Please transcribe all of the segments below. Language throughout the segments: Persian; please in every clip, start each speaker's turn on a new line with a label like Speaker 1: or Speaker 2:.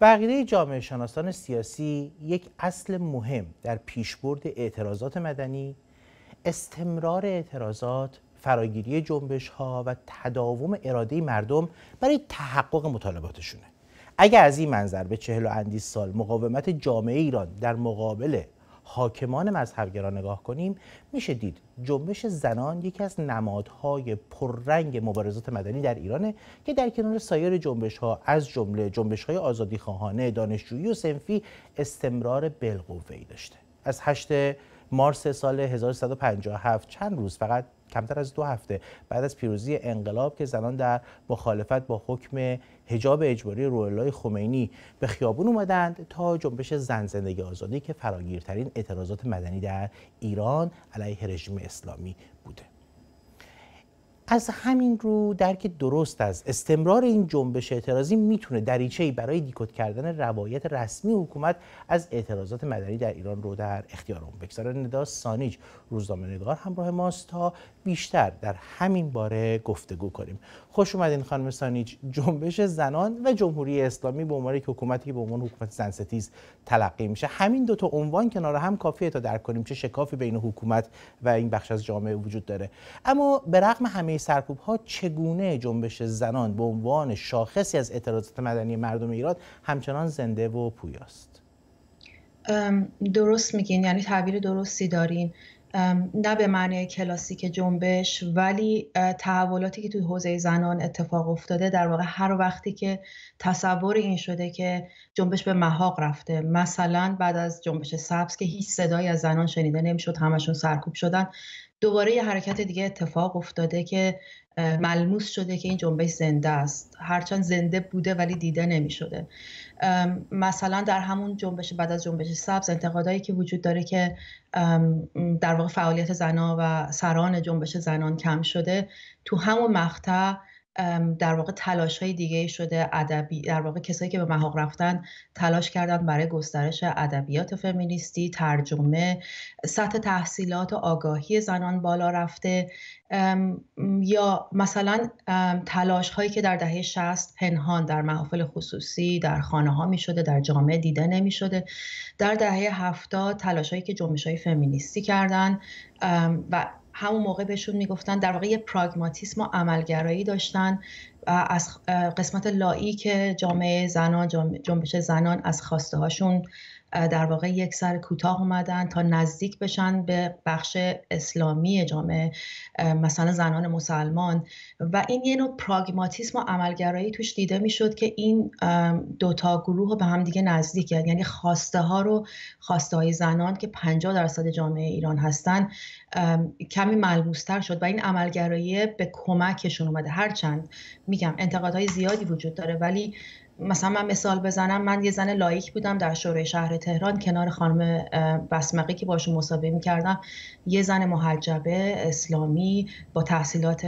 Speaker 1: بقیه جامعه شناسان سیاسی یک اصل مهم در پیشبرد اعتراضات مدنی استمرار اعتراضات فراگیری جنبش ها و تداوم اراده مردم برای تحقق مطالباتشونه اگر از این منظر به چهل و اندیس سال مقاومت جامعه ایران در مقابل حاکمان مذهبگرا نگاه کنیم میشه دید جنبش زنان یکی از نمادهای پررنگ مبارزات مدنی در ایرانه که در کنار سایر جنبش ها از جمله جنبش های آزادی خواهانه دانشجویی و سنفی استمرار بالقوه داشته از 8 مارس سال 1157 چند روز فقط کمتر از دو هفته بعد از پیروزی انقلاب که زنان در مخالفت با حکم هجاب اجباری رویلای خمینی به خیابون اومدند تا جنبش زن زندگی آزادی که فراگیرترین اعتراضات مدنی در ایران علیه رژیم اسلامی بوده از همین رو درک درست از استمرار این جنبش اعتراضی میتونه ای برای دیکوت کردن روایت رسمی حکومت از اعتراضات مدنی در ایران رو در اختیار اون بگذاره ندا سانیج روزنامه نگار همراه ماست تا بیشتر در همین باره گفتگو کنیم خوش اومدین خانم سانیج جنبش زنان و جمهوری اسلامی به عنوان یک حکومتی که به عنوان حکومت زنستیز تلقی میشه همین دو تا عنوان کنار هم کافیه تا درک کنیم چه شکافی بین حکومت و این بخش از جامعه وجود داره اما به رغم همه سرکوب ها چگونه جنبش زنان به عنوان شاخصی از اعتراضات مدنی مردم ایران همچنان زنده و پویاست
Speaker 2: درست میگین یعنی تعبیر درستی دارین نه به معنی کلاسیک جنبش ولی تحولاتی که توی حوزه زنان اتفاق افتاده در واقع هر وقتی که تصور این شده که جنبش به محاق رفته مثلا بعد از جنبش سبز که هیچ صدایی از زنان شنیده نمیشد همشون سرکوب شدن دوباره یه حرکت دیگه اتفاق افتاده که ملموس شده که این جنبش زنده است هرچند زنده بوده ولی دیده نمی شده مثلا در همون جنبش بعد از جنبش سبز انتقادهایی که وجود داره که در واقع فعالیت زنان و سران جنبش زنان کم شده تو همون مقطع در واقع تلاش های دیگه شده ادبی در واقع کسایی که به محاق رفتن تلاش کردن برای گسترش ادبیات فمینیستی ترجمه سطح تحصیلات و آگاهی زنان بالا رفته یا مثلا تلاش هایی که در دهه 60 پنهان در محافل خصوصی در خانه ها می شده در جامعه دیده نمی شده در دهه هفته تلاش هایی که جنبش های فمینیستی کردن و همون موقع بهشون میگفتن در واقع یه پراگماتیسم و عملگرایی داشتن از قسمت لایی که جامعه زنان جنبش زنان از خواسته هاشون در واقع یک سر کوتاه اومدن تا نزدیک بشن به بخش اسلامی جامعه مثلا زنان مسلمان و این یه نوع پراگماتیسم و عملگرایی توش دیده میشد که این دوتا گروه رو به هم دیگه نزدیک کرد یعنی خواسته ها رو خواسته های زنان که 50 درصد جامعه ایران هستن کمی ملموستر شد و این عملگرایی به کمکشون اومده هرچند میگم انتقادهای زیادی وجود داره ولی مثلا من مثال بزنم من یه زن لایک بودم در شورای شهر تهران کنار خانم بسمقی که باشون مسابقه میکردم یه زن محجبه اسلامی با تحصیلات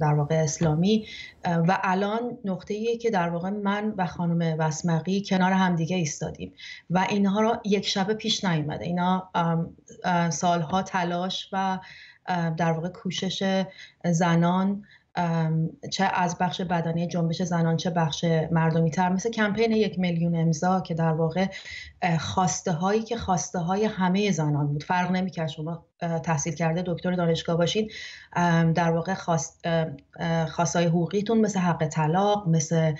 Speaker 2: در واقع اسلامی و الان نقطه ایه که در واقع من و خانم بسمقی کنار همدیگه ایستادیم و اینها را یک شبه پیش نیومده اینا سالها تلاش و در واقع کوشش زنان چه از بخش بدنی جنبش زنان چه بخش مردمی تر مثل کمپین یک میلیون امضا که در واقع خواسته هایی که خواسته های همه زنان بود فرق نمیکرد شما تحصیل کرده دکتر دانشگاه باشین در واقع خواست خواستای حقوقیتون مثل حق طلاق مثل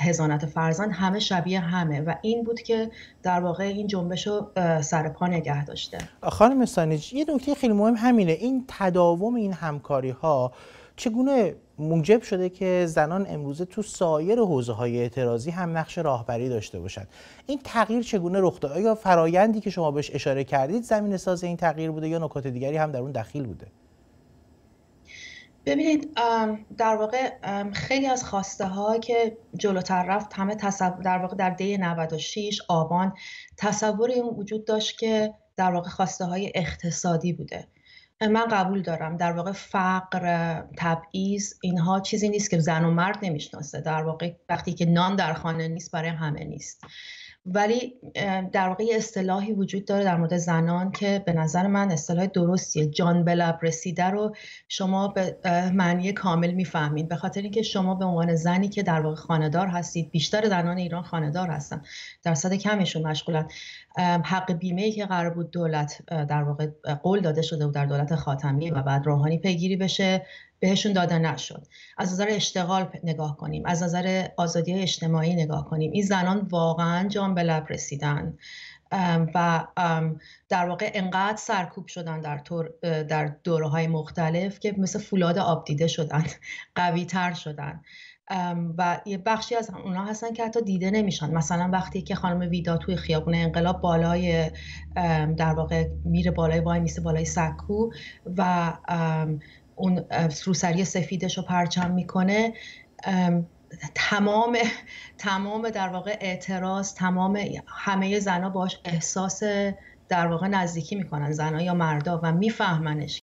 Speaker 2: هزانت فرزند همه شبیه همه و این بود که در واقع این جنبش رو سر پا نگه داشته
Speaker 1: خانم سانیج یه نکته خیلی مهم همینه این تداوم این همکاری ها چگونه موجب شده که زنان امروزه تو سایر حوزه های اعتراضی هم نقش راهبری داشته باشند این تغییر چگونه رخ داده آیا فرایندی که شما بهش اشاره کردید زمین ساز این تغییر بوده یا نکات دیگری هم در اون دخیل بوده
Speaker 2: ببینید در واقع خیلی از خواسته ها که جلوتر رفت همه در واقع در دی 96 آبان تصور این وجود داشت که در واقع خواسته های اقتصادی بوده من قبول دارم در واقع فقر تبعیض اینها چیزی نیست که زن و مرد نمیشناسه در واقع وقتی که نان در خانه نیست برای همه نیست ولی در واقع اصطلاحی وجود داره در مورد زنان که به نظر من اصطلاح درستیه جان به لب رسیده رو شما به معنی کامل میفهمید به خاطر اینکه شما به عنوان زنی که در واقع خاندار هستید بیشتر زنان ایران خاندار هستن درصد کمیشون مشغولن حق بیمه ای که قرار بود دولت در واقع قول داده شده بود در دولت خاتمی و بعد روحانی پیگیری بشه بهشون داده نشد از نظر اشتغال نگاه کنیم از نظر آزادی اجتماعی نگاه کنیم این زنان واقعا جان به لب رسیدن و در واقع انقدر سرکوب شدن در, طور در دوره های مختلف که مثل فولاد آب دیده شدن قوی تر شدن و یه بخشی از اونها هستن که حتی دیده نمیشن مثلا وقتی که خانم ویدا توی خیابون انقلاب بالای در واقع میره بالای وای میسه بالای سکو و اون روسری سفیدش رو پرچم میکنه تمام تمام در واقع اعتراض تمام همه زنها باش احساس در واقع نزدیکی میکنن زنها یا مردا و میفهمنش